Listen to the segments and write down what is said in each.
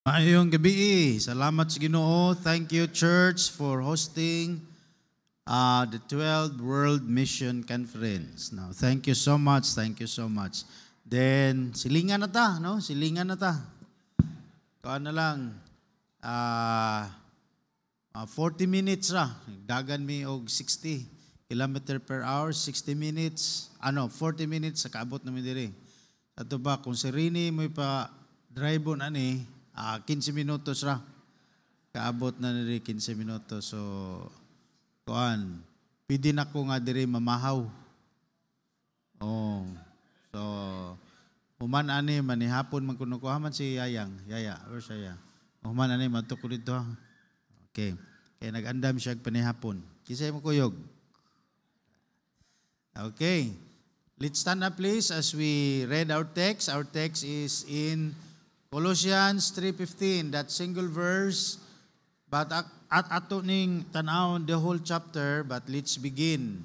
Maayong gabi. Salamat sa Ginoo. Thank you, Church, for hosting uh, the 12th World Mission Conference. Now, thank you so much. Thank you so much. Then, silingan na ta, no? Silingan na ta. Kuha na lang. Uh, uh, 40 minutes ra. Dagan mi og 60 kilometer per hour, 60 minutes. Ano, ah, 40 minutes sa kaabot na mi diri. Ato ba, kung si Rini mo pa drive on ani, Ah, 15 minutos ra. Kaabot na ni 15 minutos. So, kuan, pwede na ko nga diri mamahaw. Oh. So, human ani manihapon man kuno ah, man si Yayang. Yaya, where's Yaya? Human ani matukod dito. Ah. Okay. eh, nagandam siya panihapon. Kisay mo kuyog. Okay. Let's stand up please as we read our text. Our text is in Colossians 3.15, that single verse, but at ato ning tanawon the whole chapter, but let's begin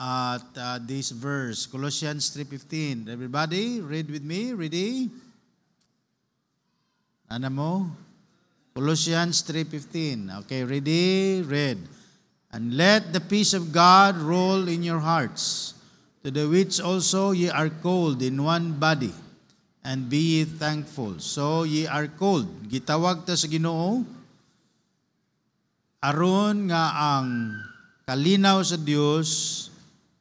at uh, this verse, Colossians 3.15. Everybody, read with me, ready? Ano mo? Colossians 3.15. Okay, ready? Read. And let the peace of God rule in your hearts, to the which also ye are called in one body, and be ye thankful. So ye are called. Gitawag ta sa Ginoo aron nga ang kalinaw sa Dios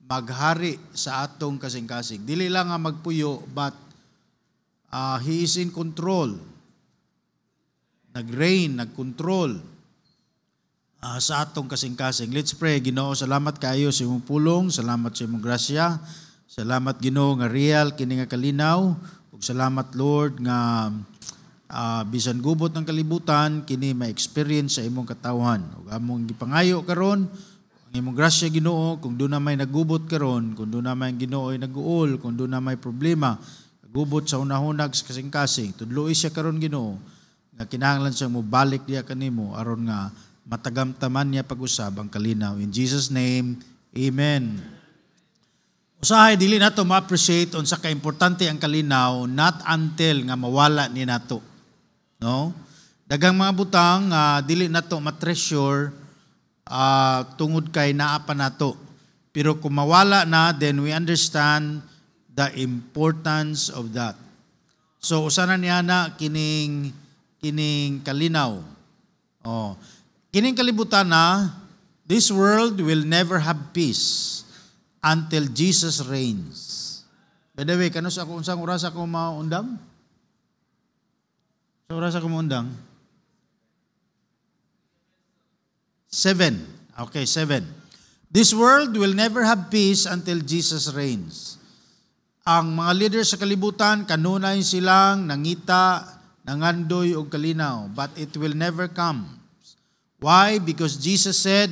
maghari sa atong kasing-kasing. Dili lang nga magpuyo but uh, he is in control. Nag-reign, nag-control uh, sa atong kasing-kasing. Let's pray. Ginoo, salamat kayo sa imong pulong, salamat sa imong grasya. Salamat Ginoo nga real kini nga kalinaw. Ug salamat Lord nga uh, bisan gubot ng kalibutan kini ma-experience sa imong katawhan. Ug among gipangayo karon ang imong grasya Ginoo kung do na may nagubot karon, kung do na may Ginoo ay naguol, kung do na may problema, nagubot sa unahunag sa kasing-kasing, tudlo siya karon Ginoo nga kinahanglan siyang mobalik diya kanimo aron nga matagamtaman niya pag-usab ang kalinaw. In Jesus name, Amen. Usahay dili nato ma-appreciate unsa ka importante ang kalinaw not until nga mawala ni nato. No? Dagang mga butang uh, dili nato ma-treasure uh, tungod kay naa pa nato. Pero kung mawala na then we understand the importance of that. So usa na niya na kining kining kalinaw. Oh. Kining kalibutan na this world will never have peace until Jesus reigns. By the way, kanus ako unsang oras ako maundang? Sa oras ako maundang? Seven. Okay, seven. This world will never have peace until Jesus reigns. Ang mga leader sa kalibutan, kanunay silang nangita, nangandoy o kalinaw, but it will never come. Why? Because Jesus said,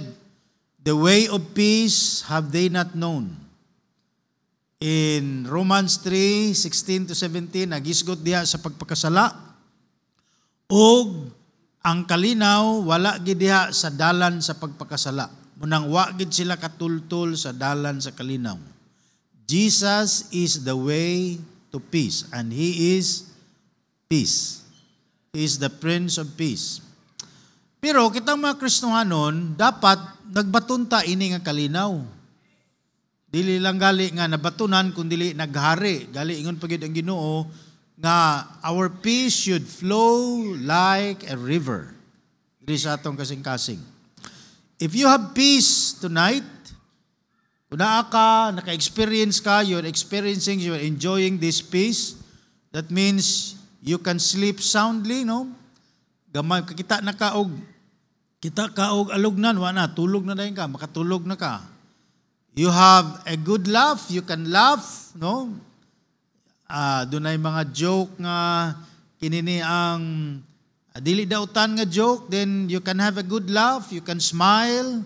The way of peace have they not known. In Romans 3, 16 to 17, nagisgot diha sa pagpakasala. O ang kalinaw, wala gidiha sa dalan sa pagpakasala. Munang wagid sila katultol sa dalan sa kalinaw. Jesus is the way to peace and He is peace. He is the Prince of Peace. Pero kitang mga Kristohanon, dapat nagbatunta ini nga kalinaw. Dili lang gali nga nabatunan kun dili naghari. Gali ingon pagid ang Ginoo nga our peace should flow like a river. Dili sa atong kasing-kasing. If you have peace tonight, Una ka, naka-experience ka, you're experiencing, you're enjoying this peace. That means you can sleep soundly, no? Gamay, kakita na ka og Kita ka og alugnan, wa na, tulog na dayon ka, makatulog na ka. You have a good laugh, you can laugh, no? Ah, dunay mga joke nga kinini ang ah, dili dautan nga joke, then you can have a good laugh, you can smile,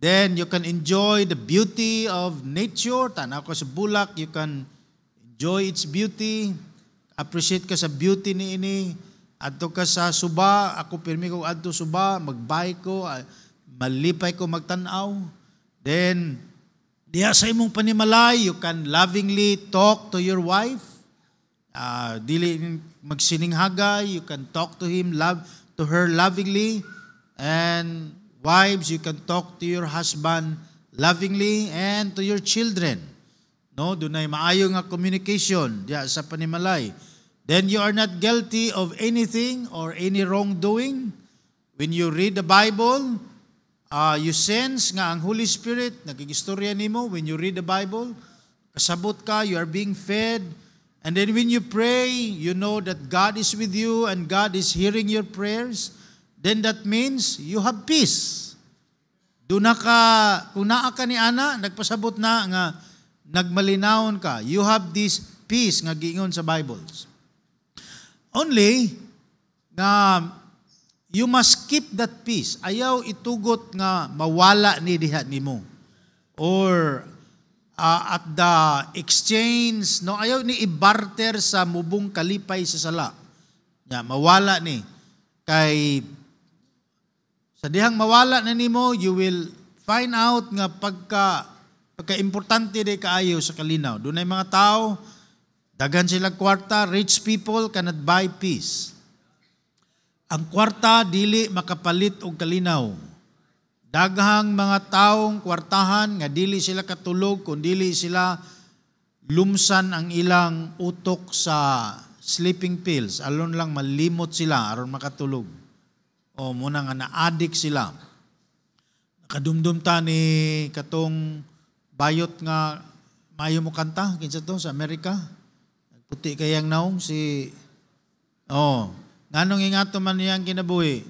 then you can enjoy the beauty of nature. Tanaw ko sa bulak, you can enjoy its beauty, appreciate ka sa beauty ni ini Adto ka sa suba, ako pirmi ko adto suba, magbay ko, ah, malipay ko magtanaw. Then, diya sa imong panimalay, you can lovingly talk to your wife. Uh, dili magsininghaga, you can talk to him, love to her lovingly. And wives, you can talk to your husband lovingly and to your children. No, dunay maayo nga communication diya sa panimalay. then you are not guilty of anything or any wrongdoing. When you read the Bible, uh, you sense nga ang Holy Spirit, nagigistorya mo when you read the Bible, kasabot ka, you are being fed, and then when you pray, you know that God is with you and God is hearing your prayers, then that means you have peace. Do na ka, kung naa ka ni Ana, nagpasabot na nga, nagmalinawon ka. You have this peace nga giingon sa Bibles. Only, nga you must keep that peace. Ayaw itugot nga mawala ni diha nimo. Or uh, at the exchange, no ayaw ni ibarter sa mubong kalipay sa sala. Ya, yeah, mawala ni kay sa dihang mawala na nimo, you will find out nga pagka pagka importante di kaayo sa kalinaw. Dunay mga tao Daghan sila kwarta, rich people cannot buy peace. Ang kwarta dili makapalit og kalinaw. Daghang mga taong kwartahan nga dili sila katulog kun dili sila lumsan ang ilang utok sa sleeping pills alon lang malimot sila aron makatulog. O muna nga na-addict sila. Nakadumdum ta ni katong bayot nga mayo mo kanta kinsa to sa Amerika Puti kayang naong si... Oh, nganong ingato man niyang kinabuhi?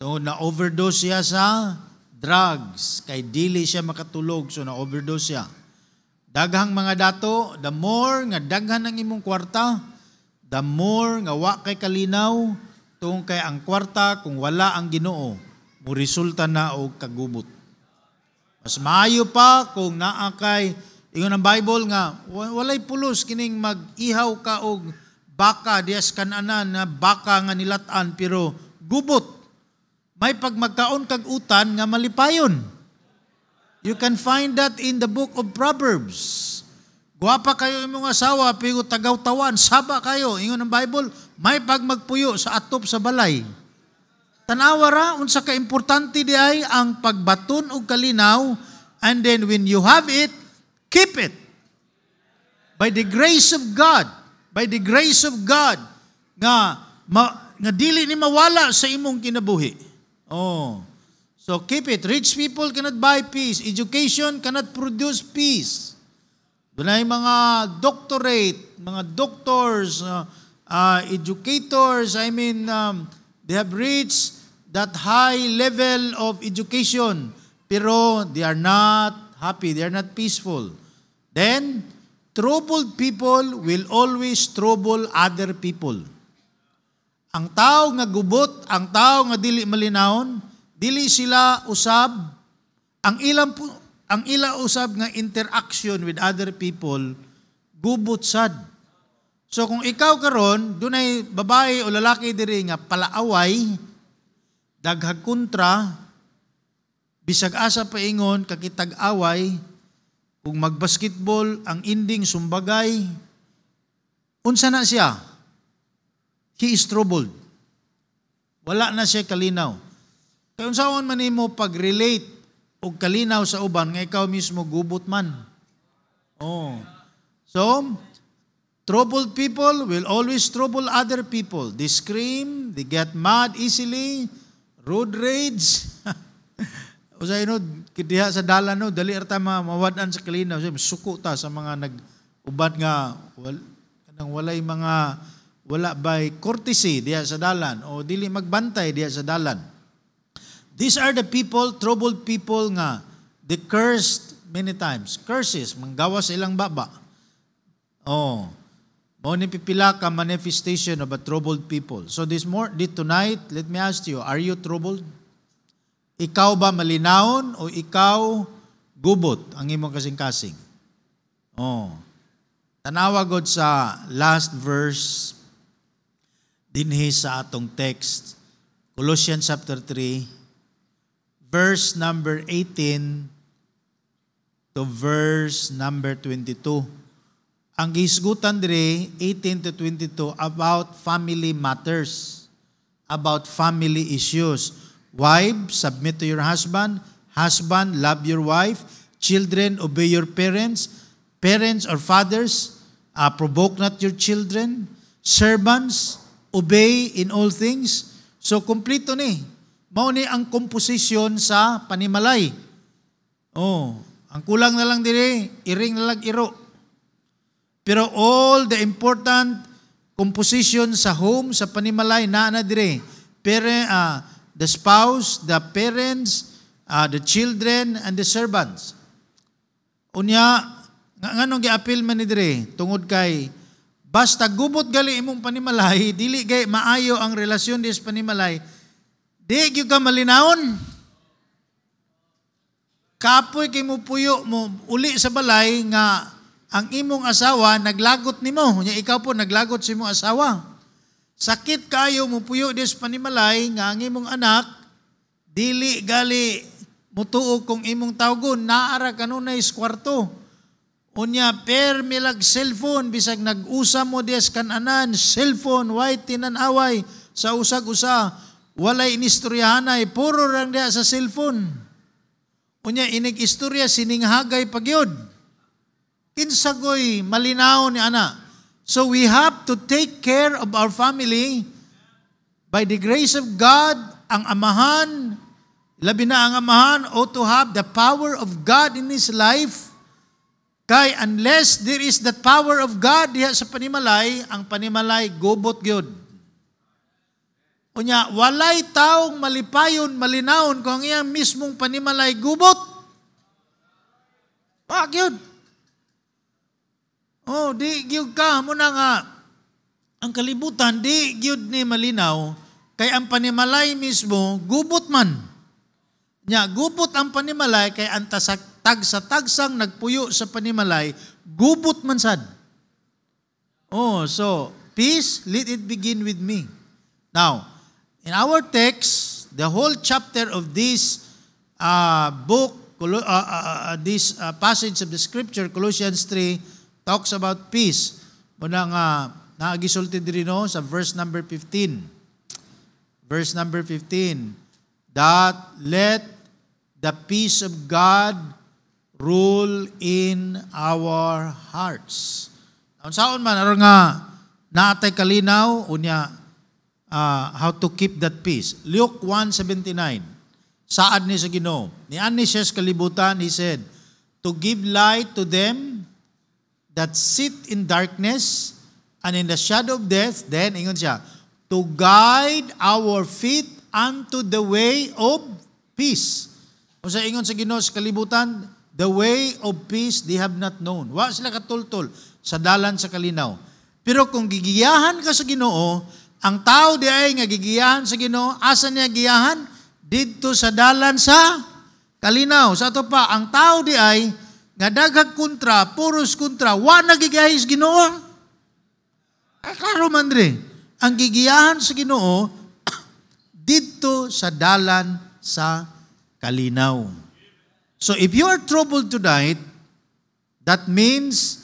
Tungod na overdose siya sa drugs. Kay dili siya makatulog, so na-overdose siya. Daghang mga dato, the more nga daghan ang imong kwarta, the more nga wa kay kalinaw, tung kay ang kwarta kung wala ang ginoo, mo resulta na og kagubot. Mas maayo pa kung naa kay Ingon ang Bible nga, walay pulos kining mag-ihaw ka og baka dias kananan na baka nga nilatan pero gubot. May pag magkaon kag utan nga malipayon. You can find that in the book of Proverbs. Guwapa kayo imong asawa pero tagaw-tawan, saba kayo. Ingon ang Bible, may pag magpuyo sa atop sa balay. Tanawa ra unsa ka importante di ay ang pagbaton og kalinaw and then when you have it Keep it. By the grace of God, by the grace of God, nga, ma, nga dili ni mawala sa imong kinabuhi. Oh. So keep it. Rich people cannot buy peace. Education cannot produce peace. Dunay mga doctorate, mga doctors, uh, uh, educators, I mean, um, they have reached that high level of education, pero they are not happy, they are not peaceful. Then, troubled people will always trouble other people. Ang tao nga gubot, ang tao nga dili malinawon, dili sila usab ang ilang ang ila usab nga interaction with other people gubot sad. So kung ikaw karon dunay babae o lalaki diri nga palaaway, daghag kontra, bisag asa paingon kakitag-away, kung magbasketball, ang ending sumbagay, unsa na siya? He is troubled. Wala na siya kalinaw. Kaya unsaon man nimo pag-relate o kalinaw sa uban nga ikaw mismo gubot man. Oh. So, troubled people will always trouble other people. They scream, they get mad easily, road rage. O sa inod, diha sa dalan no, dali arta mawadan sa kalinaw. So, suko ta sa mga nag-uban nga, wal, kanang walay mga, wala by courtesy diha sa dalan o dili magbantay diha sa dalan. These are the people, troubled people nga, the cursed many times. Curses, manggawas ilang baba. Oh, mo ni pipila ka manifestation of a troubled people. So this more, tonight, let me ask you, are you troubled? Ikaw ba malinaon o ikaw gubot ang imong kasing-kasing? Oh. Tanawa gud sa last verse dinhi sa atong text Colossians chapter 3 verse number 18 to verse number 22. Ang gisgutan dire 18 to 22 about family matters, about family issues Wife, submit to your husband. Husband, love your wife. Children, obey your parents. Parents or fathers, uh, provoke not your children. Servants, obey in all things. So, kompleto ni. Mao ni ang composition sa panimalay. Oh, ang kulang na lang dire, eh, iring na lang iro. Pero all the important composition sa home, sa panimalay, na na dire. Eh. Pero, uh, ah, the spouse, the parents, uh, the children, and the servants. Unya, nga nganong giapil man ni dire tungod kay basta gubot gali imong panimalay dili gay maayo ang relasyon dis panimalay di gyud ka malinawon kapoy kay mo puyo mo uli sa balay nga ang imong asawa naglagot nimo unya, ikaw po naglagot sa imong asawa Sakit kayo mo puyo des panimalay nga ang imong anak dili gali mutuo kung imong tawgon naara kanunay kwarto. Unya per milag cellphone bisag nag-usa mo des kan anan cellphone way tinanaway sa usag-usa walay inistoryahanay puro rang dia sa cellphone. Unya inig istorya sining hagay pagyod. Kinsagoy malinaw ni anak So we have to take care of our family. By the grace of God, ang amahan, labi na ang amahan, ought to have the power of God in his life. Kay unless there is the power of God diha sa panimalay, ang panimalay gubot gyud. Unya, walay taong malipayon, malinaon kung ang iyang mismong panimalay gubot. Pagyod. Oh, di gyud ka mo na nga. Ang kalibutan di gyud ni malinaw kay ang panimalay mismo gubot man. Nya gubot ang panimalay kay ang tasak tag sa tagsang nagpuyo sa panimalay gubot man sad. Oh, so peace let it begin with me. Now, in our text, the whole chapter of this uh, book uh uh, uh, uh, this uh, passage of the scripture Colossians 3 talks about peace. Muna nga, naagisulti diri no sa verse number 15. Verse number 15. That let the peace of God rule in our hearts. Saon man aron nga naatay kalinaw unya uh, how to keep that peace. Luke 1:79 saad ni sa Ginoo. Ni Anisias kalibutan, he said, To give light to them that sit in darkness and in the shadow of death, then, ingon siya, to guide our feet unto the way of peace. O sa ingon sa Ginoo sa kalibutan, the way of peace they have not known. Wa sila katultol sa dalan sa kalinaw. Pero kung gigiyahan ka sa Ginoo, ang tao di ay nga gigiyahan sa Ginoo, asa niya giyahan? Didto sa dalan sa kalinaw. Sa ato pa, ang tao di ay nga daghag kontra, puros kontra, wa nagigayis Ginoo. Ay ah, klaro man re, ang gigiyahan sa Ginoo dito sa dalan sa kalinaw. So if you are troubled tonight, that means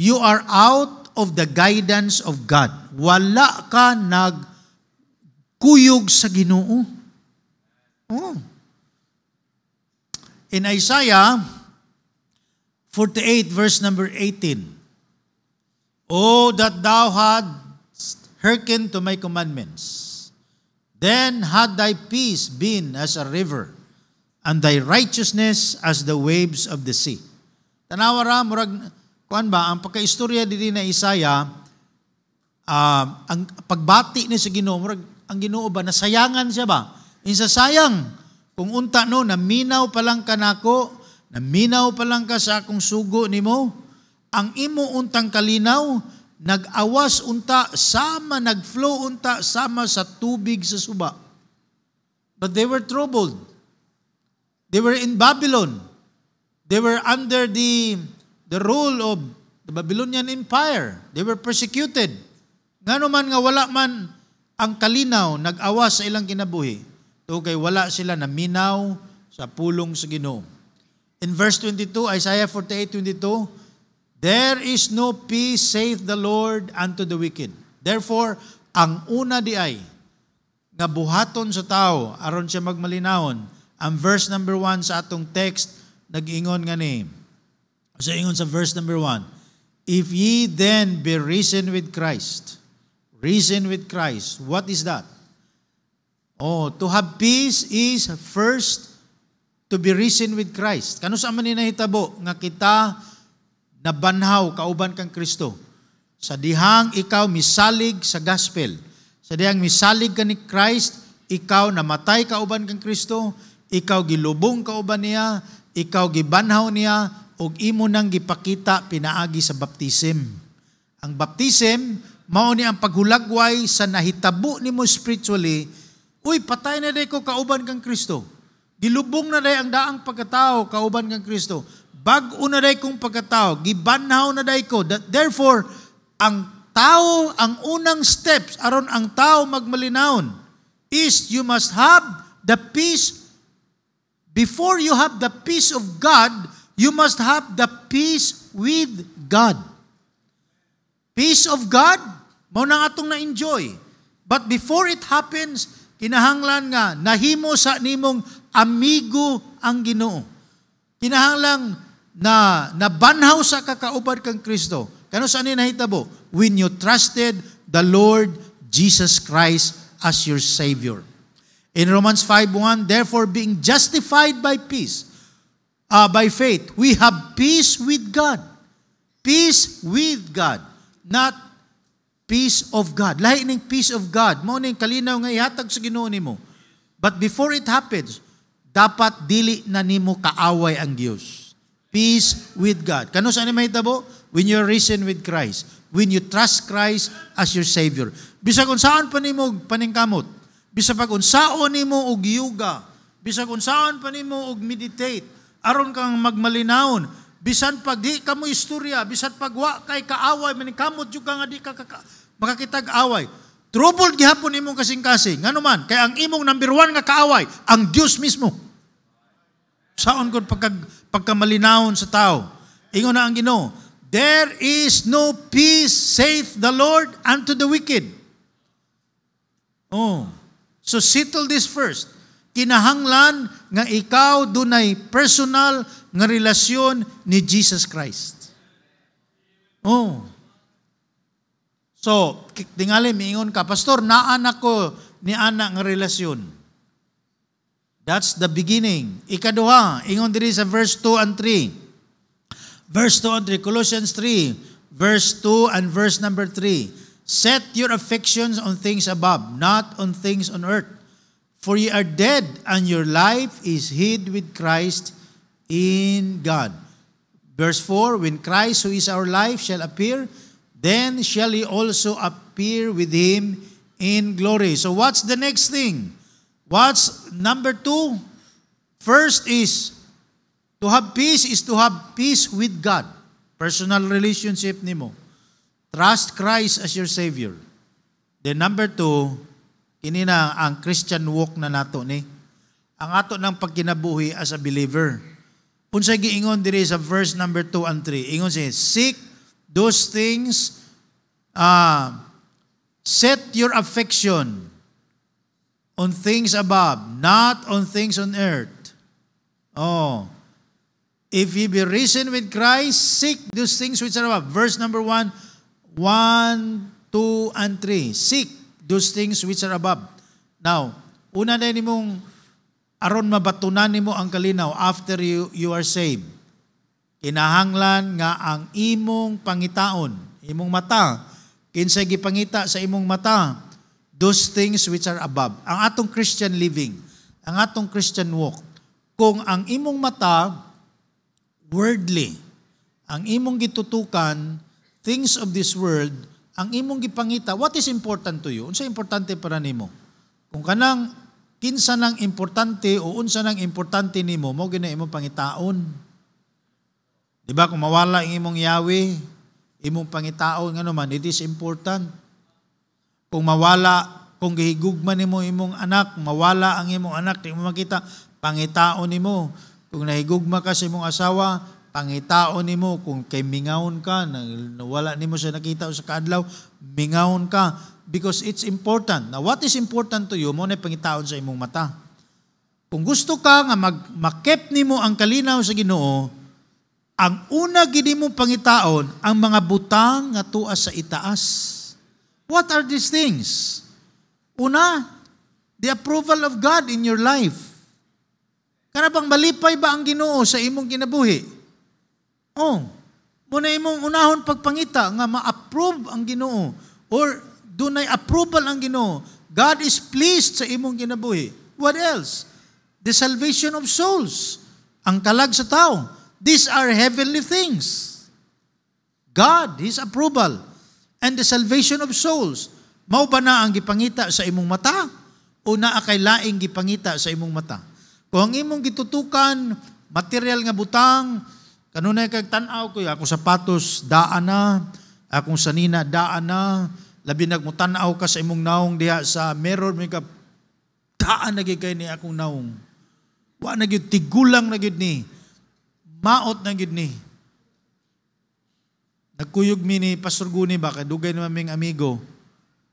you are out of the guidance of God. Wala ka nagkuyog sa Ginoo. Oh. In Isaiah 48 verse number 18. Oh, that thou hadst hearkened to my commandments. Then had thy peace been as a river, and thy righteousness as the waves of the sea. Tanawa ra, murag, kuan ba, ang pagkaistorya diri na Isaya, uh, ang pagbati ni sa Ginoo, murag, ang Ginoo ba, nasayangan siya ba? Insa sayang, kung unta no, naminaw pa lang kanako, Naminaw pa lang ka sa akong sugo nimo, ang imo untang kalinaw, nagawas unta, sama nag-flow unta, sama sa tubig sa suba. But they were troubled. They were in Babylon. They were under the the rule of the Babylonian Empire. They were persecuted. Ngano man nga wala man ang kalinaw nag-awas sa ilang kinabuhi. To wala sila naminaw sa pulong sa Ginoo. In verse 22, Isaiah 48:22, There is no peace, saith the Lord, unto the wicked. Therefore, ang una di ay, nga buhaton sa tao, aron siya magmalinawon. Ang verse number 1 sa atong text, nag-ingon nga ni, sa ingon sa verse number 1, If ye then be risen with Christ, risen with Christ, what is that? Oh, to have peace is first to be risen with Christ. Kano sa man hinahitabo nga kita nabanhaw kauban kang Kristo. Sa dihang ikaw misalig sa gospel. Sa dihang misalig ka ni Christ, ikaw namatay kauban kang Kristo, ikaw gilubong kauban niya, ikaw gibanhaw niya og imo nang gipakita pinaagi sa baptism. Ang baptism mao ni ang paghulagway sa nahitabo nimo spiritually. Uy, patay na day ko kauban kang Kristo Gilubong na day ang daang pagkatao kauban ng Kristo. Bag-o na day kong pagkatao, gibanhaw na day ko. Therefore, ang tao, ang unang steps aron ang tao magmalinawon is you must have the peace before you have the peace of God, you must have the peace with God. Peace of God, mao nang atong na-enjoy. But before it happens, kinahanglan nga nahimo sa nimong amigo ang Ginoo. Kinahanglang na nabanhaw sa kakaubad kang Kristo. Kano sa ni nahitabo? When you trusted the Lord Jesus Christ as your Savior. In Romans 5:1, therefore being justified by peace, uh, by faith, we have peace with God. Peace with God, not peace of God. Lahi peace of God. Mao ning kalinaw nga ihatag sa Ginoo nimo. But before it happens, dapat dili na nimo kaaway ang Dios. Peace with God. Kano sa ano mahitabo? When you risen with Christ. When you trust Christ as your Savior. Bisag unsaan pa nimo paningkamot. Bisag pag unsaon nimo og yuga. Bisag unsaon pa nimo og meditate. Aron kang magmalinawon, Bisan pag di ka mo istorya, bisan pag wa kay kaaway, maningkamot yung ka nga di ka, ka, ka makakitag away Troubled gihapon imong kasing-kasing. Nga man, kay ang imong number one nga kaaway, ang Dios mismo. Saon kung pagka, pagkamalinaon sa tao. Ingon na ang gino. There is no peace, saith the Lord, unto the wicked. Oh. So settle this first. Kinahanglan nga ikaw dunay personal nga relasyon ni Jesus Christ. Oh. So, tingali miingon ka, Pastor, naanak ko ni anak ng relasyon. That's the beginning. Ikaduha, ingon diri sa verse 2 and 3. Verse 2 and 3, Colossians 3, verse 2 and verse number 3. Set your affections on things above, not on things on earth. For you are dead, and your life is hid with Christ in God. Verse 4, When Christ, who is our life, shall appear, Then shall he also appear with him in glory. So what's the next thing? What's number two? First is, to have peace is to have peace with God. Personal relationship ni mo. Trust Christ as your Savior. Then number two, kini na ang Christian walk na nato ni. Ang ato ng pagkinabuhi as a believer. Unsay giingon diri sa verse number 2 and 3. Ingon siya, seek those things. Uh, set your affection on things above, not on things on earth. Oh. If you be risen with Christ, seek those things which are above. Verse number 1, 1, 2, and 3. Seek those things which are above. Now, una na ni mong aron mabatunan nimo ang kalinaw after you, you are saved. Kinahanglan nga ang imong pangitaon, imong mata, kinsay gipangita sa imong mata, those things which are above. Ang atong Christian living, ang atong Christian walk, kung ang imong mata worldly, ang imong gitutukan, things of this world, ang imong gipangita, what is important to you? Unsa importante para nimo? Kung kanang kinsa nang importante o unsa nang importante nimo, mao gina imong pangitaon. Di ba, kung mawala ang imong yawi, imong pangitao, nga ano naman, it is important. Kung mawala, kung gihigugman nimo imong anak, mawala ang imong anak, di mo makita, pangitaon nimo. Kung nahigugma ka sa imong asawa, pangitaon nimo. Kung kay mingawon ka, wala nimo sa nakita o sa kadlaw, mingawon ka. Because it's important. Now, what is important to you, mo na pangitaon sa imong mata. Kung gusto ka nga mag, makep nimo ang kalinaw sa Ginoo, ang una gini mo pangitaon, ang mga butang nga tua sa itaas. What are these things? Una, the approval of God in your life. Kana bang malipay ba ang Ginoo sa imong ginabuhi? Oh, muna imong unahon pagpangita nga ma-approve ang Ginoo or dunay approval ang Ginoo. God is pleased sa imong ginabuhi. What else? The salvation of souls. Ang kalag sa tao These are heavenly things. God, His approval, and the salvation of souls. Mao ba na ang gipangita sa imong mata? O na kay laing gipangita sa imong mata? Kung ang imong gitutukan, material nga butang, kanunay kag tan-aw ko, akong sapatos, daan na, akong sanina, daan na, labi nagmutanaw ka sa imong naong diha sa mirror, may ka, daan na ni akong naong. Wa na tigulang na ni maot na gid ni. Nagkuyog mi ni Pastor Guni ba kay dugay naman ming amigo.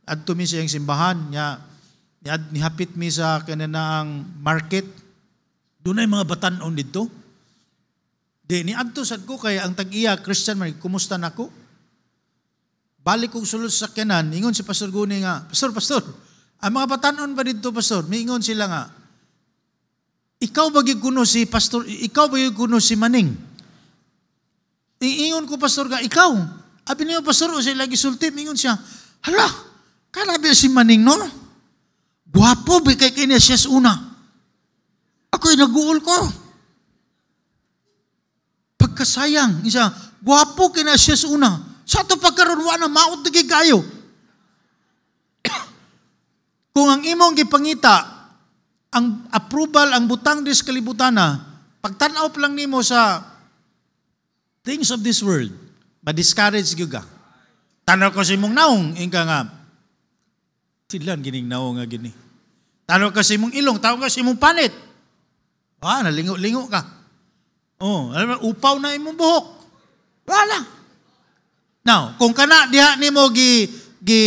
Adto mi siyang simbahan nya ni hapit mi sa kananaang market. Dunay mga batan-on didto. Di ni adto sad ko kay ang tag-iya Christian man kumusta nako? Balik kog sulod sa kanan, ingon si Pastor Guni nga, Pastor, Pastor, ang mga batanon ba didto, Pastor? Miingon sila nga, ikaw ba kuno si pastor, ikaw ba kuno si Maning? Iingon ko pastor ka, ikaw. Abi niyo pastor o siya lagi sultim, ingon siya. Hala, kana ba si Maning no? Guwapo bikay kay kanya siya una? Ako'y naguol ko. Pagkasayang, isa, guwapo kay na siya una. Sa ito pagkaroon, na maot na kayo. Kung ang imong gipangita, ang approval, ang butang dis kalibutan na, pagtanaw lang nimo sa things of this world, ma-discourage gyud ka. Tanaw sa imong naong, ingka nga, tidlan gining naong nga gini. Tanaw sa imong ilong, tanaw sa imong panit. Ah, nalingo-lingo ka. Oh, alam upaw na imong buhok. Wala. Now, kung kana diha nimo gi gi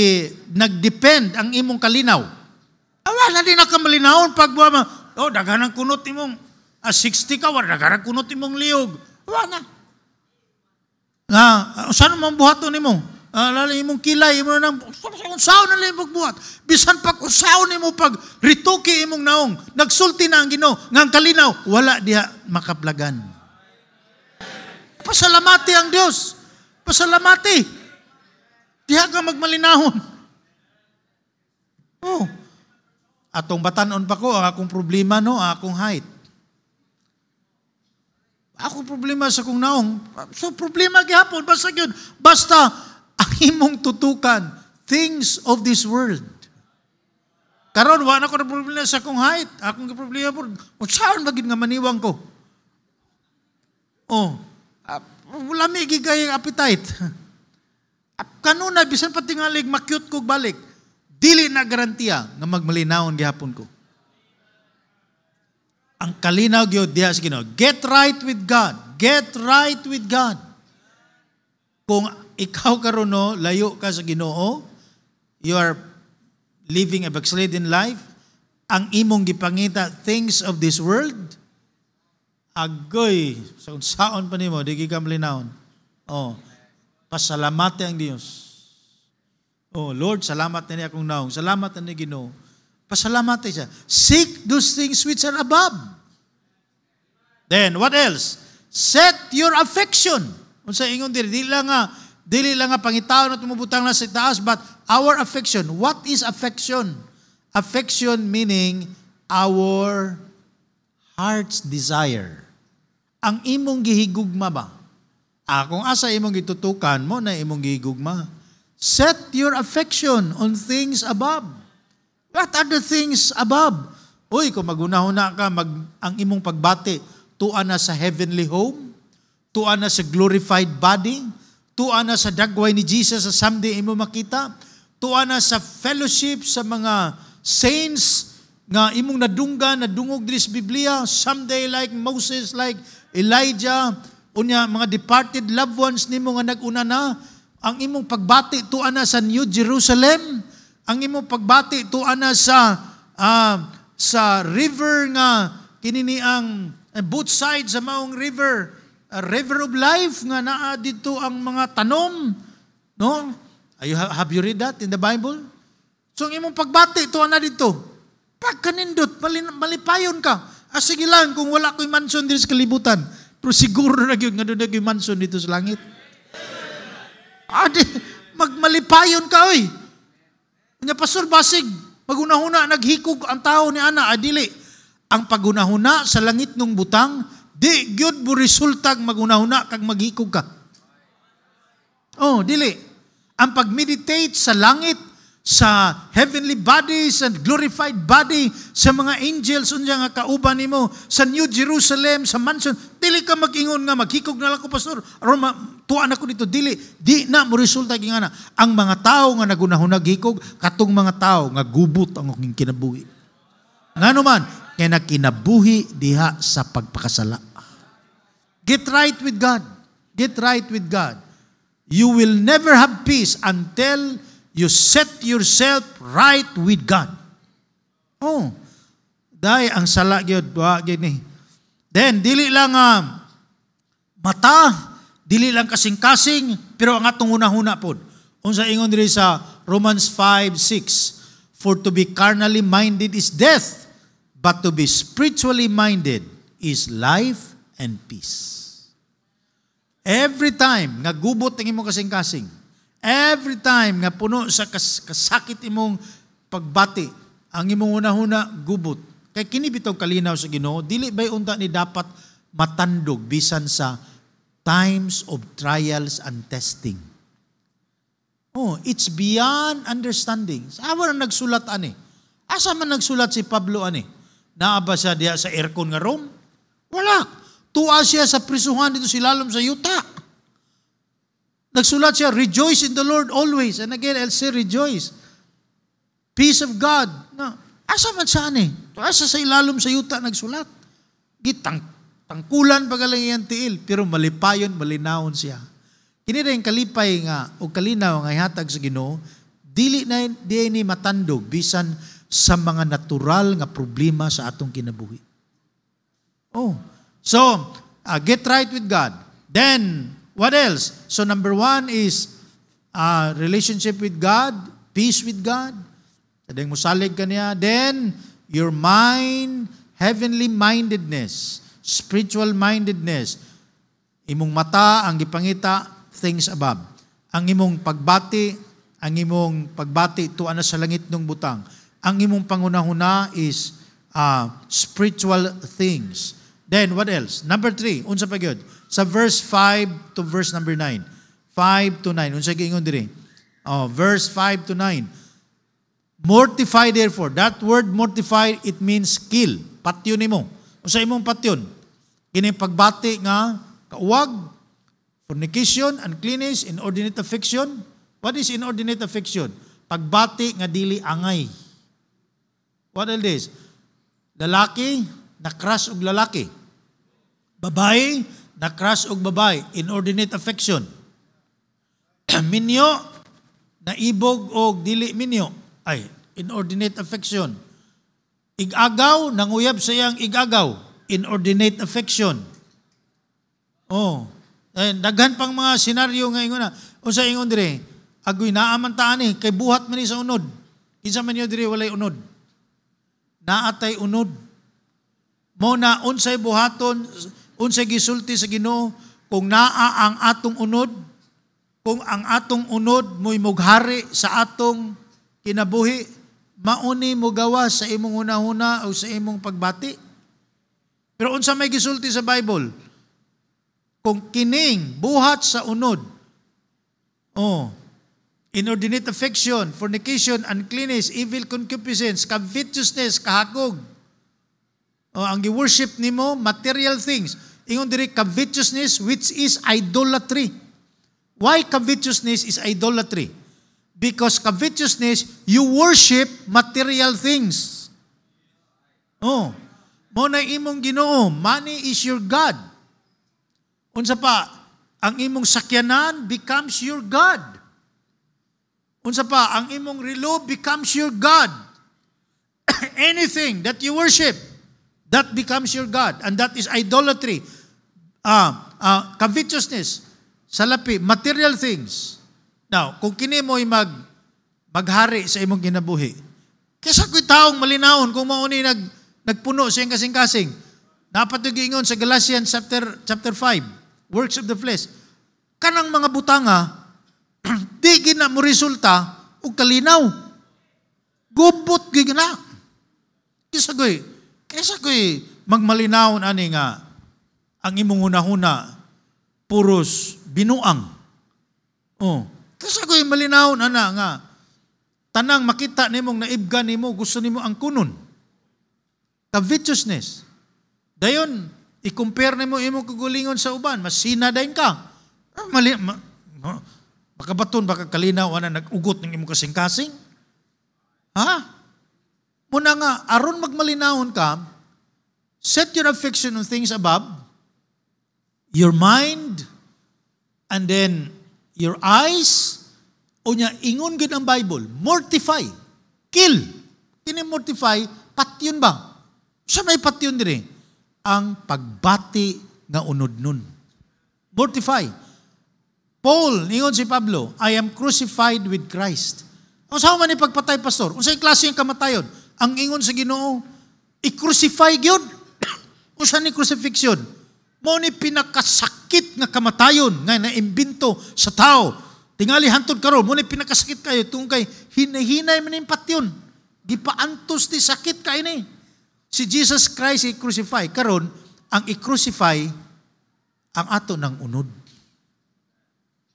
nagdepend ang imong kalinaw, Awa na din nakamalinaon pag buwa ma, oh, daghanang kunot imong, ah, 60 ka, wala daghanang kunot imong liog. Awa na. Nga, ah, saan mo buhaton nimo? Ah, lalo imong kilay, imo nang, unsaon na lang buhat. Bisan pag unsaon nimo pag rituki imong naong, nagsulti na ang gino, nga ang kalinaw, wala diha makaplagan. Pasalamati ang Diyos. Pasalamati. Diha ka magmalinahon. Oh. Atong batanon pa ko ang akong problema no, ang akong height. Ako problema sa kung naong. So problema gihapon basta gyud. Basta ang imong tutukan things of this world. Karon wa na ko na problema sa akong height. Akong problema po, unsaan ba gid nga maniwang ko? Oh, uh, wala mi gigay appetite. Kanuna bisan patingalig makyut kog balik dili na garantiya nga magmalinawon gihapon ko. Ang kalinaw gyud diha sa Ginoo, get right with God. Get right with God. Kung ikaw karon no, layo ka sa Ginoo, you are living a backslidden life, ang imong gipangita things of this world, agoy, sa unsaon pa nimo, di ka malinaon. Oh, pasalamate ang Dios Oh, Lord, salamat na niya akong naong. Salamat na niya ginoo. Pasalamat siya. Seek those things which are above. Then, what else? Set your affection. Unsa ingon diri dili lang nga dili lang nga pangitaon na tumubutang na sa taas but our affection. What is affection? Affection meaning our heart's desire. Ang imong gihigugma ba? Akong ah, asa imong gitutukan mo na imong gihigugma Set your affection on things above. What are the things above? Uy, kung magunahuna ka, mag, ang imong pagbati, tuan na sa heavenly home, tuan na sa glorified body, tuan na sa dagway ni Jesus sa someday imo makita, tuan na sa fellowship sa mga saints nga imong nadungga, nadungog diri sa Biblia, someday like Moses, like Elijah, unya mga departed loved ones nimo nga naguna na, ang imong pagbati tuana sa New Jerusalem, ang imong pagbati tuana sa uh, sa river nga kinini ang uh, both sides sa maong river, uh, river of life nga naa dito ang mga tanom, no? You, have you read that in the Bible? So ang imong pagbati to ana dito. Pagkanindot, mali, malipayon ka. Ah, sige lang, kung wala ko'y mansion dito sa kalibutan, pero siguro na yun, nga doon na mansion dito sa langit. Adi, magmalipayon ka, oy. Nga, Pastor Basig, pagunahuna, naghikog ang tao ni Ana, adili. Ang pagunahuna sa langit nung butang, di gyud mo resultag magunahuna kag maghikog ka. Oh, dili. Ang pagmeditate sa langit sa heavenly bodies and glorified body sa mga angels unya nga kauban nimo sa New Jerusalem sa mansion dili ka magingon nga maghikog na lang ko pastor aron tuan ako dito dili di na mo resulta gingana ang mga tao nga nagunahunag hikog katong mga tao nga gubot ang akong kinabuhi ngano man kay nakinabuhi diha sa pagpakasala get right with God get right with God you will never have peace until you set yourself right with God. Oh, dai ang sala gyud wa gini. Then dili lang uh, mata, dili lang kasing-kasing, pero ang atong una-una pod. Unsa ingon diri sa Romans 5:6, for to be carnally minded is death, but to be spiritually minded is life and peace. Every time nagubot gubot ang imong kasing-kasing, Every time nga puno sa kas- kasakit imong pagbati, ang imong una-una gubot. Kay kini bitong kalinaw sa Ginoo, dili bay unta ni dapat matandog bisan sa times of trials and testing. Oh, it's beyond understanding. Sa awa na nagsulat ani. Asa man nagsulat si Pablo ani? Naaba siya diya sa aircon nga room? Wala. Tuwa siya sa prisuhan dito si Lalom sa Utah. Nagsulat siya, rejoice in the Lord always. And again, I'll say rejoice. Peace of God. No. Asa man saan eh? Asa sa ilalom sa yuta nagsulat. Gitang, tangkulan pagalang iyan tiil, pero malipayon, malinawon siya. Kini rin kalipay nga, o kalinaw nga ihatag sa ginoo, dili na di ni matandog bisan sa mga natural nga problema sa atong kinabuhi. Oh. So, uh, get right with God. Then, What else? So number one is uh, relationship with God, peace with God. Tadeng musalig ka niya. Then, your mind, heavenly mindedness, spiritual mindedness. Imong mata, ang gipangita, things above. Ang imong pagbati, ang imong pagbati, tuan na sa langit ng butang. Ang imong pangunahuna is uh, spiritual things. Then, what else? Number three, unsa pa yun? Sa verse 5 to verse number 9. 5 to 9. Unsa giingon diri? Oh, verse 5 to 9. Mortify therefore. That word mortify, it means kill. Patyon nimo. Unsa imong patyon? Kini pagbati nga kauwag, fornication, and uncleanness, inordinate affection. What is inordinate affection? Pagbati nga dili angay. What are this? Lalaki, na crush og lalaki. Babae, na Nakrush og babay, inordinate affection. minyo, na ibog og dili minyo. Ay, inordinate affection. Igagaw, nanguyab sa iyang igagaw. Inordinate affection. Oh. Eh, daghan pang mga senaryo nga ingon na. Unsa ingon dire? Agoy naaman ta ani kay buhat man ni sa unod. Kinsa man yo dire walay unod. Naatay unod. Mo na unsay buhaton unsay gisulti sa Ginoo kung naa ang atong unod, kung ang atong unod mo'y mughari sa atong kinabuhi, mauni mo gawa sa imong hunahuna o sa imong pagbati. Pero unsa may gisulti sa Bible? Kung kining buhat sa unod, oh, inordinate affection, fornication, uncleanness, evil concupiscence, covetousness, kahagog, o, ang gi-worship nimo material things. Ingon diri covetousness which is idolatry. Why covetousness is idolatry? Because covetousness you worship material things. Oh. Mo na imong Ginoo, money is your god. Unsa pa? Ang imong sakyanan becomes your god. Unsa pa? Ang imong relo becomes your god. Anything that you worship That becomes your God. And that is idolatry. Uh, uh, covetousness. Salapi. Material things. Now, kung kini mo'y mag, maghari sa imong ginabuhi, kaysa kuy taong malinawon kung mauni nag, nagpuno sa kasing-kasing, dapat yung giingon sa Galatians chapter, chapter 5, works of the flesh. Kanang mga butanga, di gina mo resulta og kalinaw. Gubot gina. Kisagoy, Kaysa ko'y magmalinaw ani nga, ang imong huna-huna, puros binuang. Oh, kaysa ko'y malinaw na na nga, tanang makita nimong naibga nimo, gusto nimo ang kunon. Covetousness. Dayon, i-compare nimo imong kagulingon sa uban, mas masina dayon ka. Ah, mali, ma, ma, baka baton, baka kalinaw, ana, nagugot ugot ng imong kasing-kasing. Ha? Muna nga, aron magmalinawon ka, set your affection on things above, your mind, and then your eyes, o niya, ingon gud ang Bible, mortify, kill. Kini mortify, patyon ba? Sa may patyon dire? Ang pagbati nga unod nun. Mortify. Paul, ningon si Pablo, I am crucified with Christ. Kung saan man ni pagpatay, pastor? Kung saan klase yung kamatayon? Ang ingon sa Ginoo, i-crucify gyud. Usa ni crucifixion? Mao ni pinakasakit nga kamatayon nga naimbento sa tao. Tingali hantud karon, mo ni pinakasakit kayo tungod kay hinahinay man yung patyon. Gipaantos ti sakit kay ni. Si Jesus Christ i-crucify karon ang i-crucify ang ato ng unod.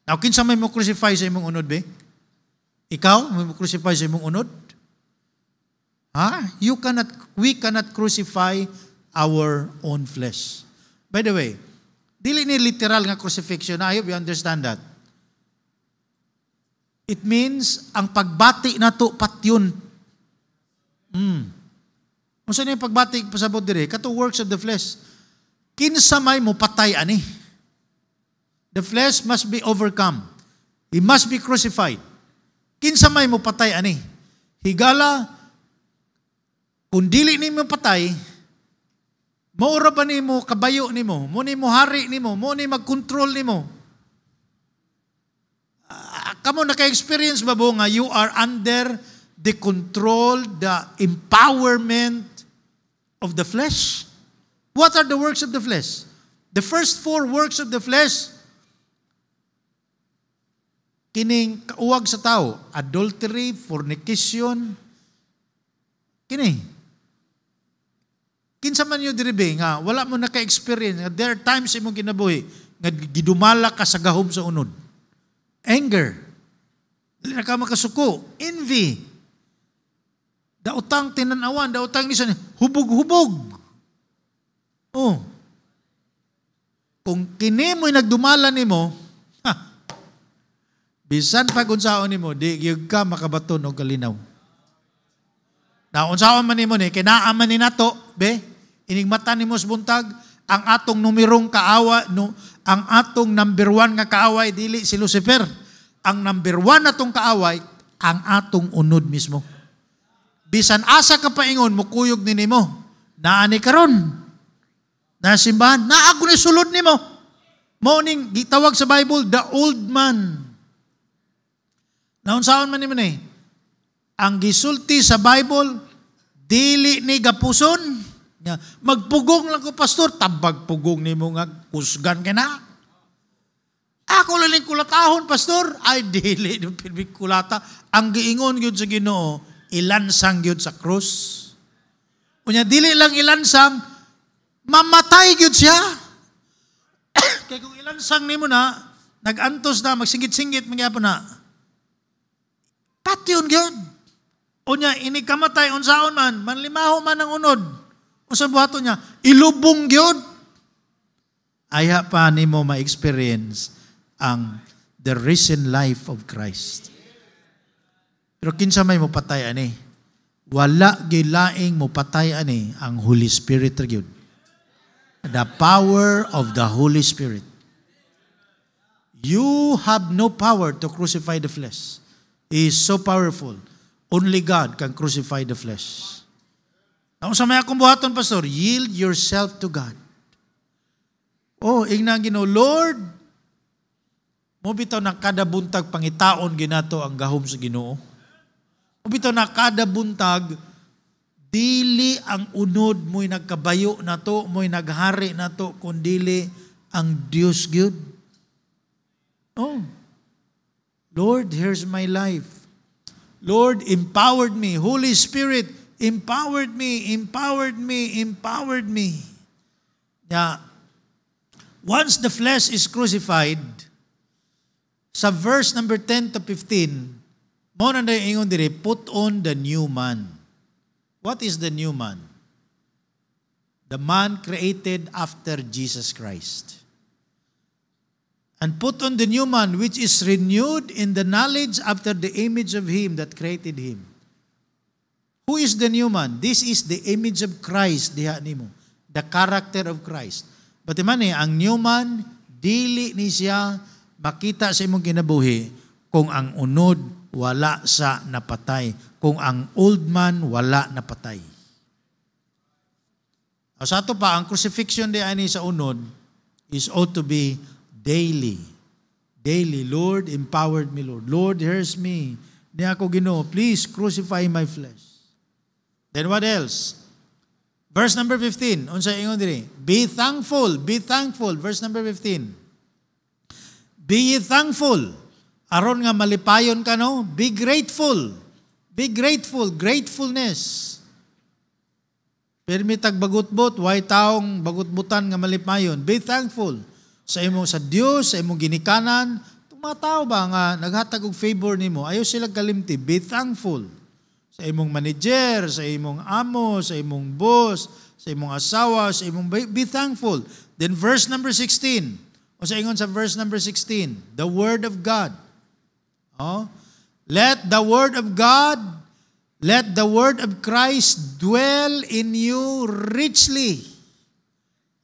Now, kinsa may mo crucify sa imong unod, be? Ikaw, may mo crucify sa imong unod? Ha? Ah, you cannot, we cannot crucify our own flesh. By the way, dili ni literal nga crucifixion. I hope you understand that. It means, ang pagbati na to, patyon. Mm. Kung saan yung pagbati, pasabot dire, kato works of the flesh. Kinsamay mo, patay ani. The flesh must be overcome. He must be crucified. Kinsamay mo, patay ani. Higala, kung dili nimo patay, maura ba nimo kabayo nimo? Mo ni mo hari nimo, mo ni magkontrol nimo. Uh, kamo naka-experience ba nga you are under the control, the empowerment of the flesh? What are the works of the flesh? The first four works of the flesh kining kauwag sa tao, adultery, fornication, kini kinsa man yo diri be nga wala mo naka experience nga there are times imong kinabuhi nga gidumala ka sa gahom sa unod anger dili na ka makasuko envy daotang tinanawan daotang nisan hubog-hubog oh kung kini mo'y nagdumala nimo ha bisan pag unsaon mo, di gyud ka makabaton og kalinaw na unsaon man ni mo ni kinaaman ni nato be Inigmatan nimo sa buntag, ang atong numerong kaawa, no, ang atong number one nga kaaway, dili si Lucifer. Ang number one atong kaaway, ang atong unod mismo. Bisan asa ka paingon, mukuyog ni nimo. Naani karon. Na simbahan, naago ni sulod nimo. Morning, gitawag sa Bible, the old man. Naunsaon man nimo ni. Eh. Ang gisulti sa Bible, dili ni gapuson niya, magpugong lang ko, pastor, tabag pugong ni mo nga, kusgan ka na. Ako lang kulatahon, pastor. Ay, dili, di kulata. Ang giingon yun sa ginoo, ilansang yun sa krus. Unya, dili lang ilansang, mamatay yun siya. Kaya kung ilansang ni mo na, nagantos na, magsingit-singit, magyapon na, pati yun yun. Unya, inikamatay, unsaon man, manlimaho man ang unod Usa buhato niya, ilubong gyud. Aya pa nimo ma-experience ang the risen life of Christ. Pero kinsa may mo patay ani? Wala gilaing mo patay ani ang Holy Spirit gyud. The power of the Holy Spirit. You have no power to crucify the flesh. He is so powerful. Only God can crucify the flesh. Ang sa may akong buhaton, Pastor, yield yourself to God. Oh, ingna gino, Lord, mo bitaw na kada buntag pangitaon ginato ang gahom sa Ginoo. Mo bitaw na kada buntag dili ang unod mo'y nagkabayo na to, mo'y naghari na to, kundili ang Dios Gud. Oh. Lord, here's my life. Lord, empowered me. Holy Spirit, Empowered me, empowered me, empowered me. Yeah. Once the flesh is crucified, sa verse number 10 to 15, mo na ingon dire, put on the new man. What is the new man? The man created after Jesus Christ. And put on the new man, which is renewed in the knowledge after the image of Him that created Him. Who is the new man? This is the image of Christ diha nimo. The character of Christ. But man eh, ang new man, dili ni siya makita sa imong kinabuhi kung ang unod wala sa napatay. Kung ang old man wala napatay. Sa ato pa, ang crucifixion di ani sa unod is ought to be daily. Daily, Lord, empowered me, Lord. Lord, here's me. Di ako gino, please crucify my flesh. Then what else? Verse number 15, unsa ingon diri? Be thankful, be thankful. Verse number 15. Be ye thankful. Aron nga malipayon ka no, be grateful. Be grateful, gratefulness. Permi tag bagutbot, why taong bagutbutan nga malipayon. Be thankful sa imong sa Dios, sa imong ginikanan. Tumatao ba nga naghatag og favor nimo? Ayo sila kalimti. Be thankful sa imong manager, sa imong amo, sa imong boss, sa imong asawa, sa imong be thankful. Then verse number 16. O sa ingon sa verse number 16, the word of God. Oh, let the word of God, let the word of Christ dwell in you richly.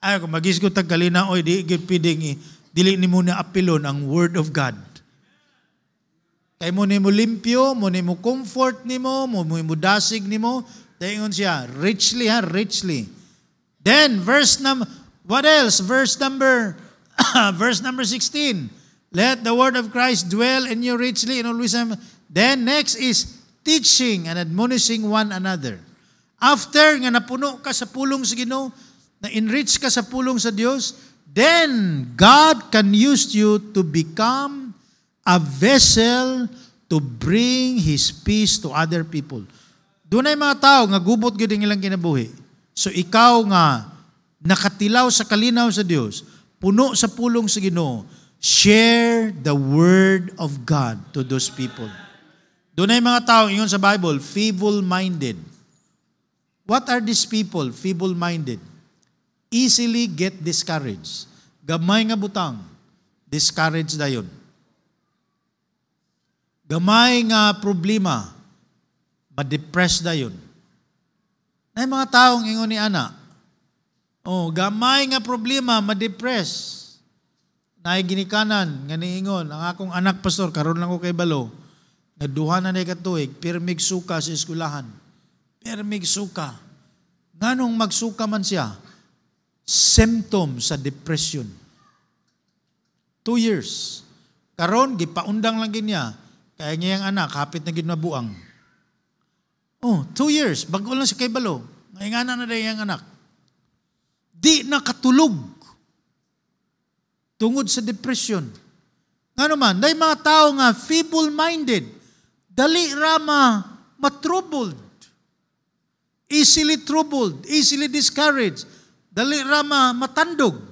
Ay, kung magisgot tag kalina oy di gid piding dili ni mo na apilon ang word of God. Kay mo nimo limpyo, mo ni mo comfort nimo, mo mo dasig nimo. Tingon siya, richly ha, richly. Then verse number what else? Verse number verse number 16. Let the word of Christ dwell in you richly in all wisdom. Then next is teaching and admonishing one another. After nga napuno ka sa pulong sa Ginoo, na enrich ka sa pulong sa Dios, then God can use you to become a vessel to bring His peace to other people. Doon ay mga tao nga gubot gyud ang ilang kinabuhi. So ikaw nga nakatilaw sa kalinaw sa Dios, puno sa pulong sa Ginoo, share the word of God to those people. Doon ay mga tao ingon sa Bible, feeble-minded. What are these people, feeble-minded? Easily get discouraged. Gamay nga butang, discouraged dayon. Gamay nga problema, ma-depress da dayon. Nay mga taong ingon ni ana. Oh, gamay nga problema, ma-depress. Nay ginikanan nga niingon ang akong anak pastor karon lang ko kay balo. Nagduha na nay katuig, pirmig suka sa eskulahan. Pirmig suka. Nganong magsuka man siya? Symptom sa depression. Two years. Karon gipaundang lang niya kaya niya yung anak, kapit na ginabuang. Oh, two years, bago lang si kay Balo. Ngayon na na yung anak. Di nakatulog. Tungod sa depression. Nga naman, dahil mga tao nga feeble-minded, dali rama matroubled, easily troubled, easily discouraged, dali rama matandog.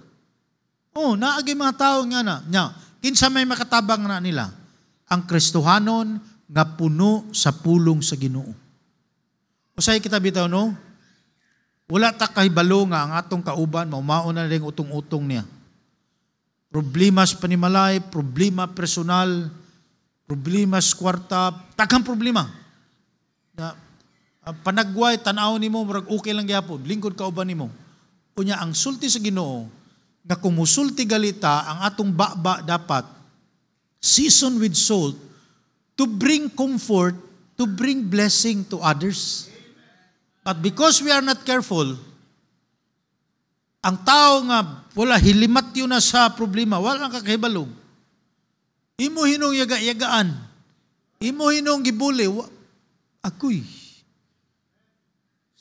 Oh, naagi mga tao nga na. Nya, kinsa may makatabang na nila ang Kristohanon nga puno sa pulong sa Ginoo. Usay kita bitaw no? Wala ta kahibalo nga ang atong kauban maumao na ring utong-utong niya. Problema sa panimalay, problema personal, problema sa kwarta, takang problema. Na, uh, panagway, tanaw nimo murag okay lang gyapon, lingkod kauban nimo. Unya ang sulti sa Ginoo nga kumusulti galita ang atong baba dapat seasoned with salt, to bring comfort, to bring blessing to others. But because we are not careful, ang tao nga wala hilimat yun na sa problema, wala ang kakahibalog. Imo hinong yaga-yagaan. Imo hinong gibuli. Ako'y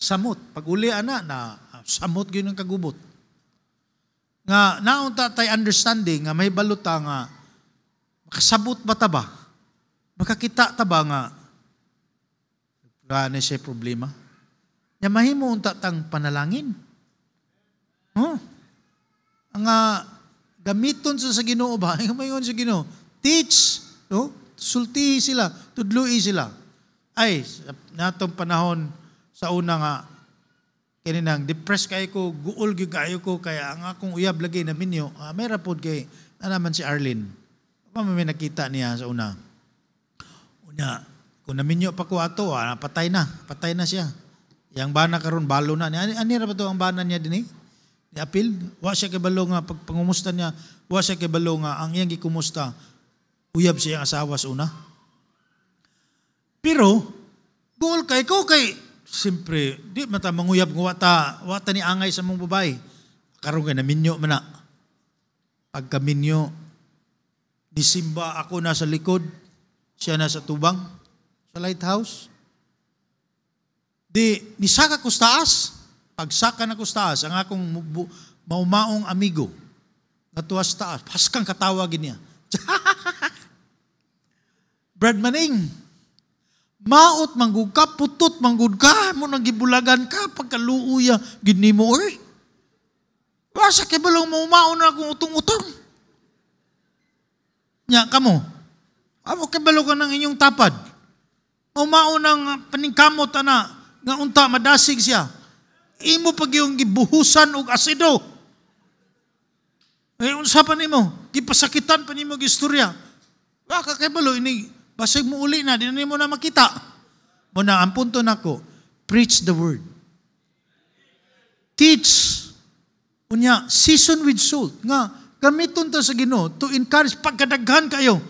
samot. Pag uli ana na samot gyud ang kagubot. Nga naunta tay understanding nga may baluta nga sabot ba ta ba? Makakita ta ba nga? Gani siya problema. Nya mahimo unta tang panalangin. Oh. Ang gamiton sa sa Ginoo ba? Ang mayon sa Ginoo. Teach, no? Sulti sila, tudlui sila. Ay, natong panahon sa una nga kini nang depressed kay ko, guol gyud kayo ko kaya ang akong uyab lagi na minyo, uh, ah, may rapod kay na ano naman si Arlene. Kama may nakita niya sa una. Una, kung naminyo pa ko ato, ah, patay na. Patay na siya. Yang bana karon balo na. Ani, ani ra ba to ang bana niya din eh? Ni apil, wa siya kay balo nga pag niya, wa siya kay balo nga ang iyang gikumusta. Uyab siya ang asawa sa una. Pero goal kay ko kay simpre di mata manguyab nga wata wata ni angay sa mong babae. Karong kay naminyo man na. Pagkaminyo, Simba ako nasa likod, siya nasa tubang, sa lighthouse. Di, nisaka ko sa taas, pagsaka na ko sa taas, ang akong maumaong amigo, natuwa sa taas, haskang katawag niya. Brad Maning, maot manggug ka, putot manggug ka, mo nang gibulagan ka, pagkaluuya, ginimo or. Basa kay balong maumaon na akong utong-utong niya kamo. Amo kabalo ka ng inyong tapad. Umao ng paningkamot na nga unta madasig siya. Imo pag yung gibuhusan og asido. Eh unsa pa nimo? Gipasakitan pa nimo gistorya. Wa ka kabalo ini basig mo uli na dinhi mo na makita. Mo na ang punto nako, preach the word. Teach unya season with salt nga Gamiton to sa Ginoo to encourage pagkadaghan kayo.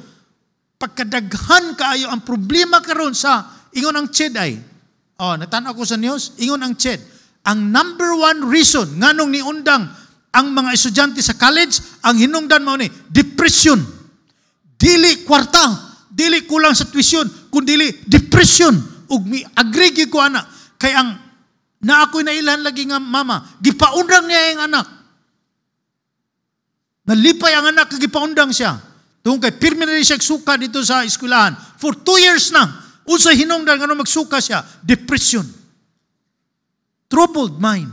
Pagkadaghan kayo ang problema karon sa ingon ang CHED ay. Oh, natan-aw ko sa news, ingon ang CHED. Ang number one reason nganong niundang ang mga estudyante sa college ang hinungdan mao ni depression. Dili kwarta, dili kulang sa tuition, kundi dili depression. Ug mi agree ko ana kay ang na ako'y nailan lagi nga mama, gipaunrang niya ang anak Nalipay ang anak, nagipaundang siya. Tungkol kay pirmi na siya suka dito sa eskwelahan. For two years na, unsa hinungdan nga magsuka siya, depression. Troubled mind.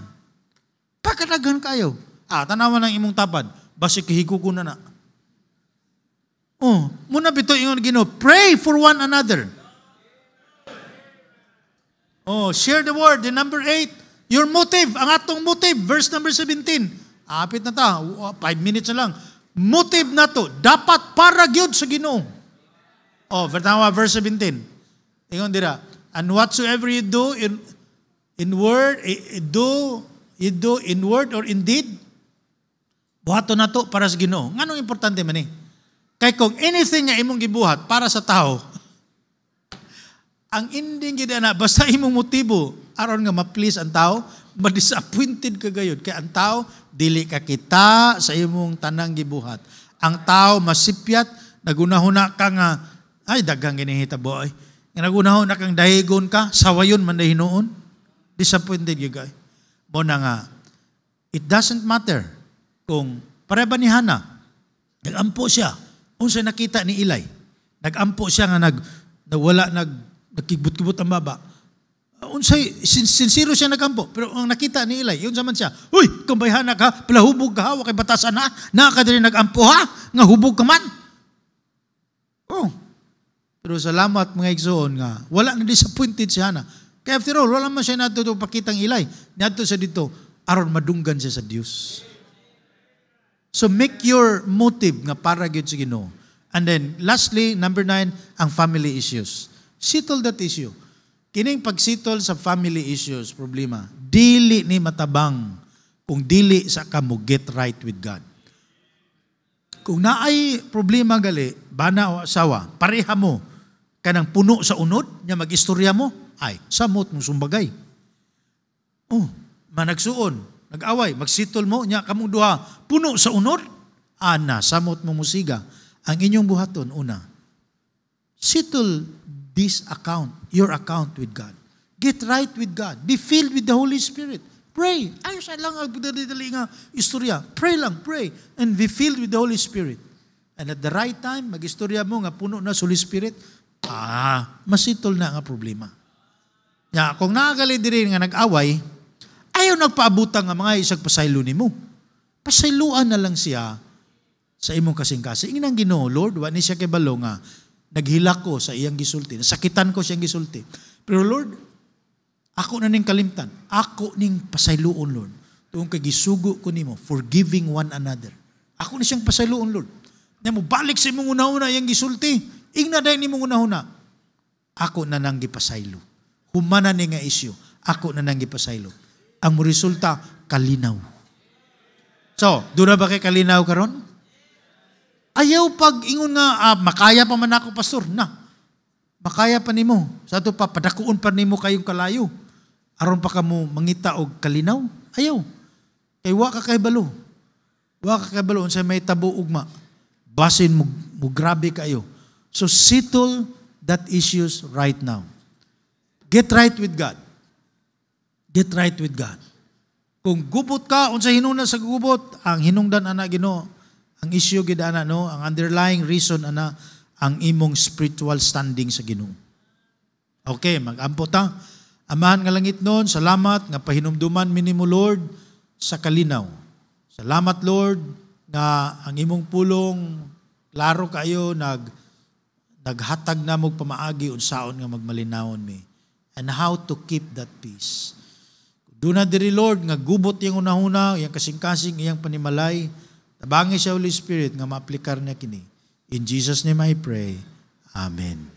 Pakadagan kayo. Ah, tanawan ang imong tabad. Basi higugo na na. Oh, muna bito ingon Ginoo, pray for one another. Oh, share the word. The number 8, your motive, ang atong motive, verse number 17. Apit na ta, 5 minutes na lang. Motive na to, dapat para gyud sa Ginoo. Oh, vertawa verse 17. Ingon dira, and whatsoever you do in in word, you do you do in word or in deed, buhato na to para sa Ginoo. Nganong importante man eh? Kay kung anything nga imong gibuhat para sa tao, ang ending gid ana basta imong motibo aron nga ma-please ang tao, madisappointed ka gayud kay ang tao dili ka kita sa imong tanang gibuhat. Ang tao masipyat nagunahuna ka nga ay daghang ginihitabo ay. Nga kang dahigon ka, sawayon man hinuon. Disappointed you guy. Mo na nga, it doesn't matter kung para ba ni Hana, nagampo siya, unsa nakita ni Ilay, nagampo siya nga nag, nawala, nag, nagkibut-kibut ang baba, unsay sincere siya nakampo pero ang nakita ni Eli yun man siya uy kambayhana ka palahubog ka wa kay batasan na na ka diri nagampo ha nga hubog ka man oh pero salamat mga igsoon nga wala na disappointed si Hana kay after all wala man siya nato to pakitang Eli nato sa dito aron madunggan siya sa Dios so make your motive nga para gyud sa Ginoo and then lastly number nine ang family issues settle that issue Kining pagsitol sa family issues, problema, dili ni matabang kung dili sa ka get right with God. Kung naay problema gali, bana o asawa, pareha mo, kanang puno sa unod, niya mag mo, ay, samot mong sumbagay. Oh, managsuon, nag-away, magsitol mo, niya kamong duha, puno sa unod, ana, samot mo musiga. Ang inyong buhaton, una, sitol this account, your account with God. Get right with God. Be filled with the Holy Spirit. Pray. Ayos lang ang dali nga istorya. Pray lang, pray. And be filled with the Holy Spirit. And at the right time, mag mo nga puno na sa Holy Spirit, ah, masitol na nga problema. Ya, kung nakagali diri nga nag-away, ayaw nagpaabutang nga mga isang pasaylo ni mo. Pasayluan na lang siya sa imong kasing-kasing. Inang ginoo, Lord, wa ni siya kay balo nga, ah. Naghilak ko sa iyang gisulti. Nasakitan ko siyang gisulti. Pero Lord, ako na ning kalimtan. Ako ning pasayloon, Lord. Tuong kay gisugo ko nimo, forgiving one another. Ako na siyang pasayloon, Lord. Na mo balik sa imong una-una iyang gisulti. Igna dai nimo una-una. Ako na nang gipasaylo. Humana ni nga isyu. Ako na nang gipasaylo. Ang resulta kalinaw. So, dura ba kay kalinaw karon? Ayaw pag ingon nga, ah, makaya pa man ako, pastor, na. Makaya pa nimo. Sa ito pa, padakuon pa nimo kayong kalayo. Aron pa ka mo mangita og kalinaw. Ayaw. Kay wa ka kay balo. Wa ka kay balo, unsay may tabo ugma. Basin mo, mo grabe kayo. So settle that issues right now. Get right with God. Get right with God. Kung gubot ka, unsa hinuna sa gubot, ang hinungdan ana Ginoo, ang issue gid ana no, ang underlying reason ana ang imong spiritual standing sa Ginoo. Okay, magampo ta. Amahan nga langit noon, salamat nga pahinumduman mi minimo Lord sa kalinaw. Salamat Lord nga ang imong pulong klaro kayo nag naghatag na mog pamaagi unsaon nga magmalinawon mi and how to keep that peace. Do na diri Lord nga gubot yung unahuna, yung kasing-kasing, iyang panimalay, Tabangi sa Holy Spirit nga maaplikar na kini. In Jesus name I pray. Amen.